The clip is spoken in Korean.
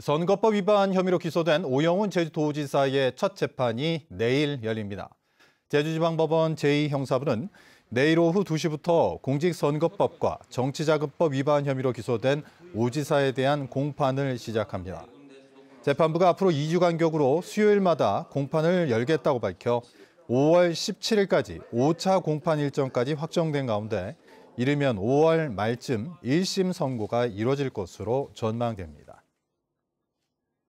선거법 위반 혐의로 기소된 오영훈 제주도지사의 첫 재판이 내일 열립니다. 제주지방법원 제2형사부는 내일 오후 2시부터 공직선거법과 정치자금법 위반 혐의로 기소된 오 지사에 대한 공판을 시작합니다. 재판부가 앞으로 2주 간격으로 수요일마다 공판을 열겠다고 밝혀 5월 17일까지 5차 공판 일정까지 확정된 가운데 이르면 5월 말쯤 1심 선고가 이뤄질 것으로 전망됩니다.